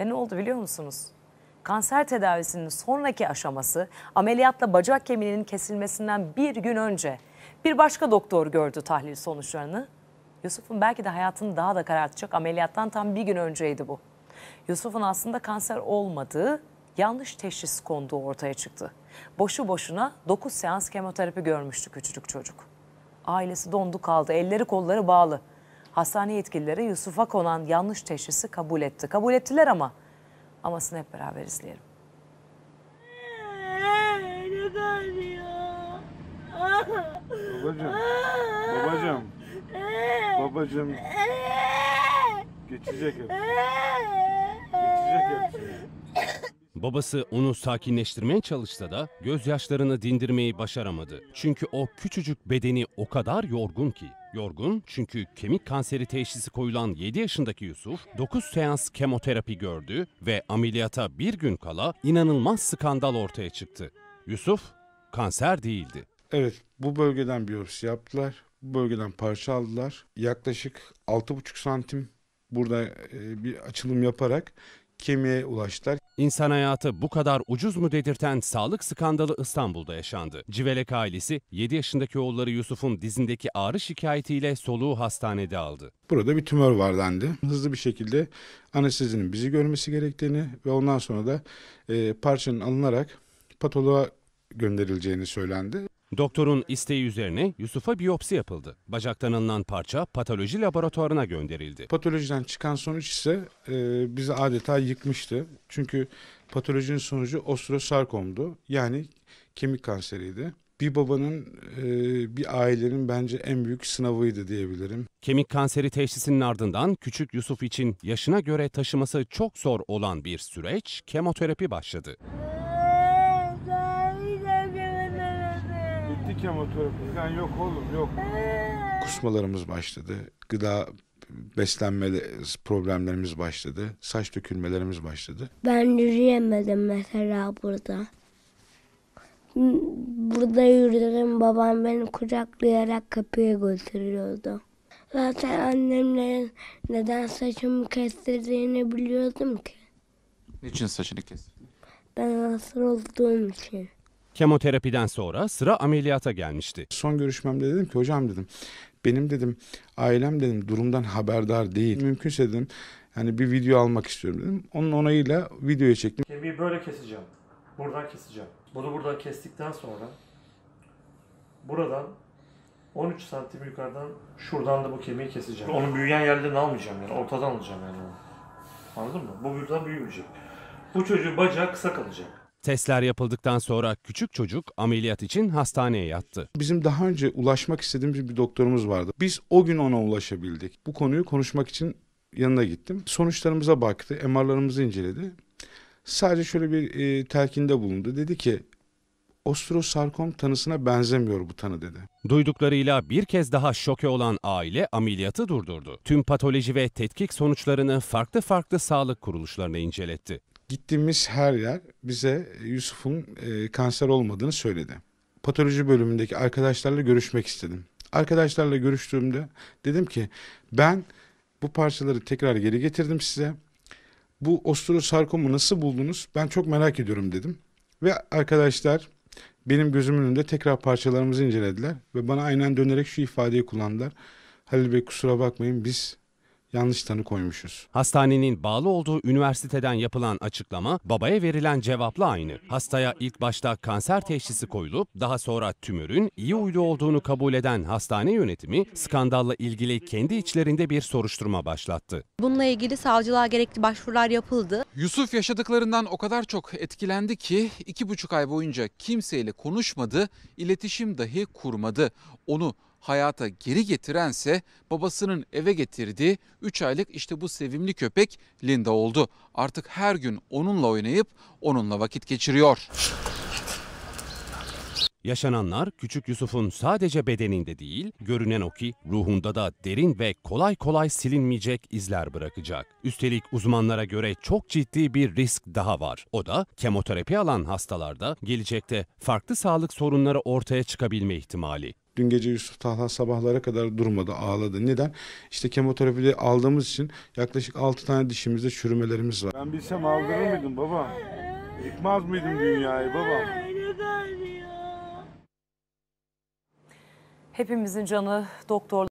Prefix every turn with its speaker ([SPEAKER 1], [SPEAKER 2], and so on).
[SPEAKER 1] Ve ne oldu biliyor musunuz? Kanser tedavisinin sonraki aşaması ameliyatla bacak kemiğinin kesilmesinden bir gün önce bir başka doktor gördü tahlil sonuçlarını. Yusuf'un belki de hayatını daha da karartacak ameliyattan tam bir gün önceydi bu. Yusuf'un aslında kanser olmadığı yanlış teşhis konduğu ortaya çıktı. Boşu boşuna 9 seans kemoterapi görmüştü küçücük çocuk. Ailesi dondu kaldı, elleri kolları bağlı hastane yetkilileri Yusuf'a konan yanlış teşhisi kabul etti. Kabul ettiler ama. Amasını hep beraber izleyelim. Babacım. Babacım. Babacım. Geçecek hep. Geçecek
[SPEAKER 2] Babası onu sakinleştirmeye çalışsa da gözyaşlarını dindirmeyi başaramadı. Çünkü o küçücük bedeni o kadar yorgun ki. Yorgun çünkü kemik kanseri teşhisi koyulan 7 yaşındaki Yusuf 9 seans kemoterapi gördü ve ameliyata bir gün kala inanılmaz skandal ortaya çıktı. Yusuf kanser değildi.
[SPEAKER 1] Evet bu bölgeden biyopsi yaptılar. Bu bölgeden parça
[SPEAKER 2] aldılar. Yaklaşık 6,5 santim burada e, bir açılım yaparak kemiğe ulaştılar. İnsan hayatı bu kadar ucuz mu dedirten sağlık skandalı İstanbul'da yaşandı. Civelek ailesi 7 yaşındaki oğulları Yusuf'un dizindeki ağrı şikayetiyle soluğu hastanede aldı.
[SPEAKER 1] Burada bir tümör var dendi. Hızlı bir şekilde anestezinin bizi görmesi gerektiğini ve ondan sonra da e, parçanın alınarak patoloğa gönderileceğini söylendi.
[SPEAKER 2] Doktorun isteği üzerine Yusuf'a biyopsi yapıldı. Bacaktan alınan parça patoloji laboratuvarına gönderildi. Patolojiden çıkan sonuç ise e, bizi
[SPEAKER 1] adeta yıkmıştı. Çünkü patolojinin sonucu osteosarkomdu. Yani kemik kanseriydi. Bir babanın, e, bir ailenin bence en büyük sınavıydı
[SPEAKER 2] diyebilirim. Kemik kanseri teşhisinin ardından küçük Yusuf için yaşına göre taşıması çok zor olan bir süreç kemoterapi başladı.
[SPEAKER 1] bitti kemoterapi falan yok oğlum yok. Ee.
[SPEAKER 2] Kusmalarımız
[SPEAKER 1] başladı. Gıda beslenme problemlerimiz başladı. Saç dökülmelerimiz başladı. Ben yürüyemedim mesela burada. Burada yürüdüm babam beni kucaklayarak kapıya götürüyordu. Zaten annemlerin neden saçımı kestirdiğini biliyordum ki. Niçin saçını kestirdin? Ben nasıl olduğum için.
[SPEAKER 2] Kemoterapiden sonra sıra ameliyata gelmişti. Son görüşmemde dedim ki hocam dedim benim dedim
[SPEAKER 1] ailem dedim durumdan haberdar değil. Mümkünse dedim yani bir video almak istiyorum dedim. Onun onayıyla videoya çektim.
[SPEAKER 2] Kemiği böyle keseceğim. Buradan keseceğim. Bunu buradan kestikten sonra buradan 13 santim yukarıdan şuradan da bu kemiği keseceğim. Onun
[SPEAKER 1] büyüyen yerlerini almayacağım yani ortadan alacağım yani. Anladın mı? Bu buradan büyümeyecek. Bu çocuğun bacağı kısa kalacak.
[SPEAKER 2] Testler yapıldıktan sonra küçük çocuk ameliyat için hastaneye yattı.
[SPEAKER 1] Bizim daha önce ulaşmak istediğimiz bir doktorumuz vardı. Biz o gün ona ulaşabildik. Bu konuyu konuşmak için yanına gittim. Sonuçlarımıza baktı, MR'larımızı inceledi. Sadece şöyle bir e, telkinde bulundu. Dedi ki osteosarkom tanısına benzemiyor bu tanı dedi.
[SPEAKER 2] Duyduklarıyla bir kez daha şoke olan aile ameliyatı durdurdu. Tüm patoloji ve tetkik sonuçlarını farklı farklı sağlık kuruluşlarına inceletti.
[SPEAKER 1] Gittiğimiz her yer bize e, Yusuf'un e, kanser olmadığını söyledi. Patoloji bölümündeki arkadaşlarla görüşmek istedim. Arkadaşlarla görüştüğümde dedim ki ben bu parçaları tekrar geri getirdim size. Bu osteosarkomu nasıl buldunuz? Ben çok merak ediyorum dedim. Ve arkadaşlar benim gözümün önünde tekrar parçalarımızı incelediler ve bana aynen dönerek şu ifadeyi kullandılar. Halil Bey kusura bakmayın biz yanlış tanı koymuşuz.
[SPEAKER 2] Hastanenin bağlı olduğu üniversiteden yapılan açıklama babaya verilen cevapla aynı. Hastaya ilk başta kanser teşhisi koyulup daha sonra tümörün iyi huylu olduğunu kabul eden hastane yönetimi skandalla ilgili kendi içlerinde bir soruşturma başlattı.
[SPEAKER 1] Bununla ilgili savcılığa gerekli başvurular yapıldı.
[SPEAKER 2] Yusuf yaşadıklarından o kadar çok etkilendi ki iki buçuk ay boyunca kimseyle
[SPEAKER 1] konuşmadı, iletişim dahi kurmadı. Onu hayata geri getirense babasının eve getirdiği 3 aylık işte bu sevimli köpek Linda oldu.
[SPEAKER 2] Artık her gün onunla oynayıp onunla vakit geçiriyor. Yaşananlar küçük Yusuf'un sadece bedeninde değil, görünen o ki ruhunda da derin ve kolay kolay silinmeyecek izler bırakacak. Üstelik uzmanlara göre çok ciddi bir risk daha var. O da kemoterapi alan hastalarda gelecekte farklı sağlık sorunları ortaya çıkabilme ihtimali.
[SPEAKER 1] Dün gece Yusuf Tahlan sabahlara kadar durmadı, ağladı. Neden? İşte kemoterapide aldığımız için yaklaşık 6 tane dişimizde çürümelerimiz var. Ben bilsem aldırır mıydım baba? Yıkmaz mıydım dünyayı baba? Hepimizin canı doktor